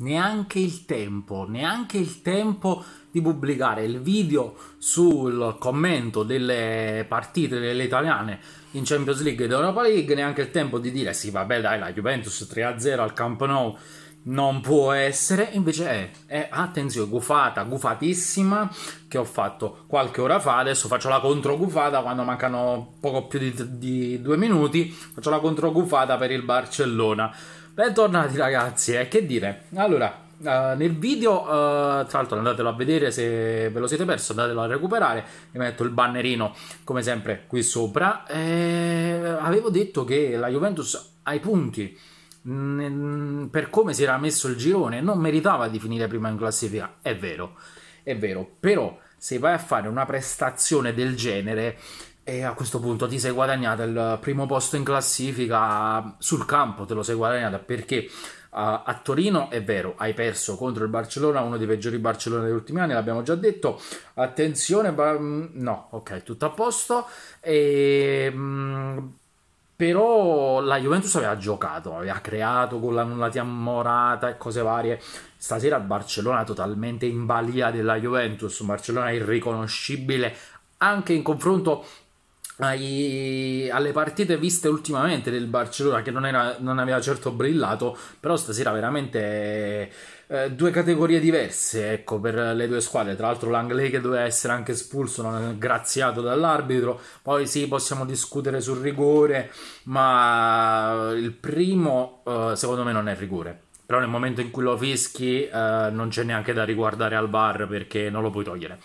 neanche il tempo, neanche il tempo di pubblicare il video sul commento delle partite delle italiane in Champions League ed Europa League, neanche il tempo di dire sì vabbè dai la Juventus 3-0 al Camp Nou non può essere, invece è, è attenzione, gufata, gufatissima che ho fatto qualche ora fa, adesso faccio la controgufata quando mancano poco più di, di due minuti, faccio la controgufata per il Barcellona Bentornati ragazzi, eh, che dire? Allora, Uh, nel video, uh, tra l'altro andatelo a vedere se ve lo siete perso, andatelo a recuperare, vi metto il bannerino come sempre qui sopra. Eh, avevo detto che la Juventus ai punti mh, per come si era messo il girone non meritava di finire prima in classifica, è vero, è vero, però se vai a fare una prestazione del genere e a questo punto ti sei guadagnato il primo posto in classifica sul campo, te lo sei guadagnato perché Uh, a Torino è vero, hai perso contro il Barcellona, uno dei peggiori Barcellona degli ultimi anni, l'abbiamo già detto. Attenzione, ba- mm, no, ok, tutto a posto. E, mh, mm, però la Juventus aveva giocato, aveva creato con l'annullati a Morata e cose varie. Stasera il Barcellona totalmente in balia della Juventus, un Barcellona irriconoscibile anche in confronto ai, alle partite viste ultimamente del Barcellona che non, era, non aveva certo brillato, però stasera veramente eh, due categorie diverse ecco, per le due squadre. Tra l'altro l'Anglais che doveva essere anche espulso, non è graziato dall'arbitro. Poi sì, possiamo discutere sul rigore, ma il primo eh, secondo me non è rigore. Però nel momento in cui lo fischi eh, non c'è neanche da riguardare al bar perché non lo puoi togliere.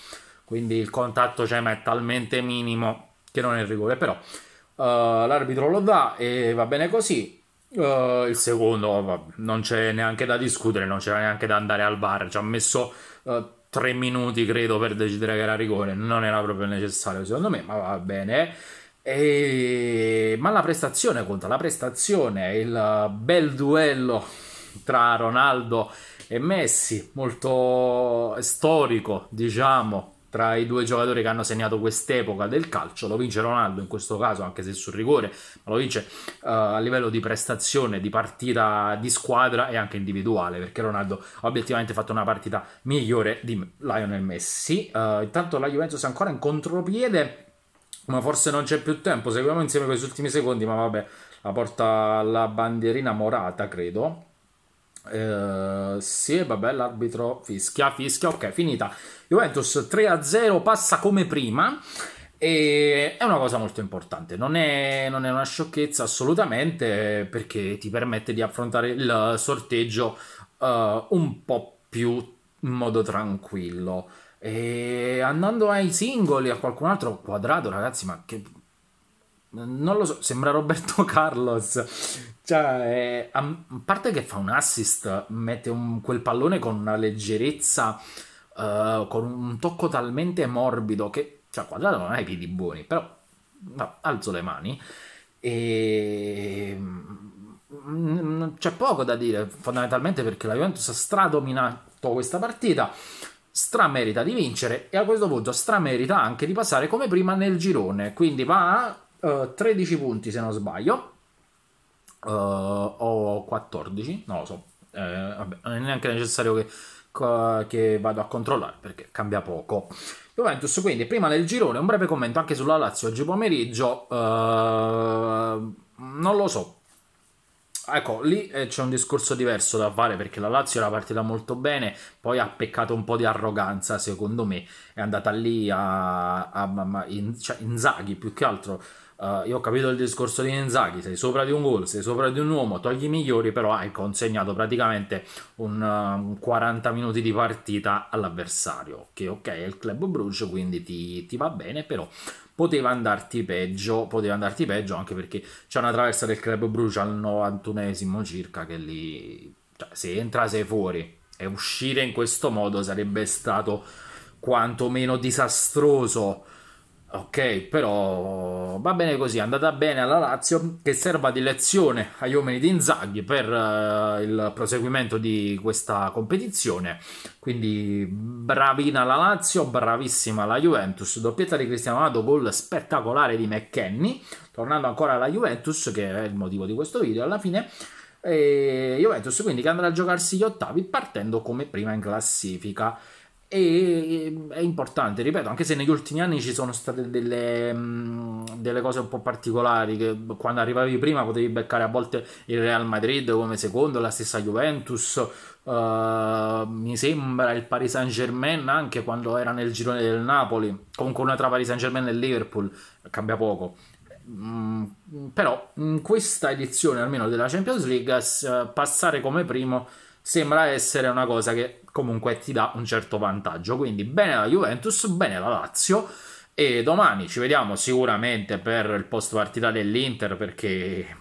Quindi il contatto c'è, cioè, ma è talmente minimo che non è il rigore, però uh, l'arbitro lo dà e va bene così. Uh, il secondo non c'è neanche da discutere, non c'era neanche da andare al bar, ci ha messo uh, tre minuti credo per decidere che era rigore, non era proprio necessario secondo me, ma va bene. E... Ma la prestazione conta, la prestazione, il bel duello tra Ronaldo e Messi, molto storico diciamo, tra i due giocatori che hanno segnato quest'epoca del calcio. Lo vince Ronaldo in questo caso, anche se sul rigore, ma lo vince uh, a livello di prestazione, di partita di squadra e anche individuale, perché Ronaldo ha obiettivamente fatto una partita migliore di Lionel Messi. Uh, intanto la Juventus è ancora in contropiede. Ma forse non c'è più tempo, seguiamo insieme questi ultimi secondi, ma vabbè, la porta la bandierina morata, credo. Eh, sì, vabbè, l'arbitro fischia, fischia, ok, finita. Juventus 3-0 passa come prima. E è una cosa molto importante, non è, non è, una sciocchezza assolutamente perché ti permette di affrontare il sorteggio uh, un po' più in modo tranquillo. E andando ai singoli, a qualcun altro quadrato, ragazzi, ma che non lo so, sembra Roberto Carlos. Cioè, eh, a parte che fa un assist, mette un, quel pallone con una leggerezza, uh, con un tocco talmente morbido che, cioè, quadrato non ha i piedi buoni, però no, alzo le mani e mm, mm, c'è poco da dire fondamentalmente perché la Juventus ha stradominato questa partita stramerita di vincere e a questo punto stramerita anche di passare come prima nel girone quindi va a uh, eh, 13 punti se non sbaglio uh, ho 14, non lo so, eh, vabbè, non è neanche necessario che, che vado a controllare perché cambia poco. Juventus, quindi prima del girone, un breve commento anche sulla Lazio oggi pomeriggio. Uh, non lo so. Ecco, lì eh, c'è un discorso diverso da fare perché la Lazio era partita molto bene, poi ha peccato un po' di arroganza, secondo me, è andata lì a, a, a in, cioè, in Zaghi più che altro Uh, io ho capito il discorso di Inzaghi, sei sopra di un gol, sei sopra di un uomo, togli i migliori, però hai consegnato praticamente un, eh, um, 40 minuti di partita all'avversario, che ok è il club Bruges, quindi ti, ti va bene, però poteva andarti peggio, poteva andarti peggio anche perché c'è una traversa del club Bruges al 91 circa che lì, cioè, se entra sei fuori e uscire in questo modo sarebbe stato quantomeno disastroso Ok, però va bene così, è andata bene alla Lazio che serva di lezione agli uomini di Inzaghi per uh, il proseguimento di questa competizione. Quindi bravina la Lazio, bravissima la Juventus, doppietta di Cristiano Ronaldo, gol spettacolare di McKenny. Tornando ancora alla Juventus, che è il motivo di questo video alla fine. E Juventus quindi che andrà a giocarsi gli ottavi partendo come prima in classifica e è importante, ripeto, anche se negli ultimi anni ci sono state delle, delle cose un po' particolari, che quando arrivavi prima potevi beccare a volte il Real Madrid come secondo, la stessa Juventus, Uh, mi sembra il Paris Saint Germain anche quando era nel girone del Napoli comunque una tra Paris Saint Germain e Liverpool cambia poco mm, però in questa edizione almeno della Champions League passare come primo sembra essere una cosa che comunque ti dà un certo vantaggio. Quindi bene la Juventus, bene la Lazio. E domani ci vediamo sicuramente per il post partita dell'Inter perché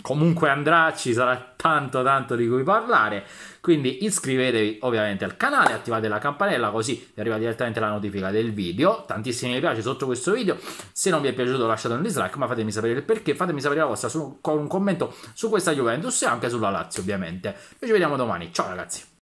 comunque andrà, ci sarà tanto tanto di cui parlare. Quindi iscrivetevi ovviamente al canale, attivate la campanella così vi arriva direttamente la notifica del video. Tantissimi mi piace sotto questo video. Se non vi è piaciuto lasciate un dislike, ma fatemi sapere il perché, fatemi sapere la vostra su, con un commento su questa Juventus e anche sulla Lazio ovviamente. Noi ci vediamo domani. Ciao ragazzi.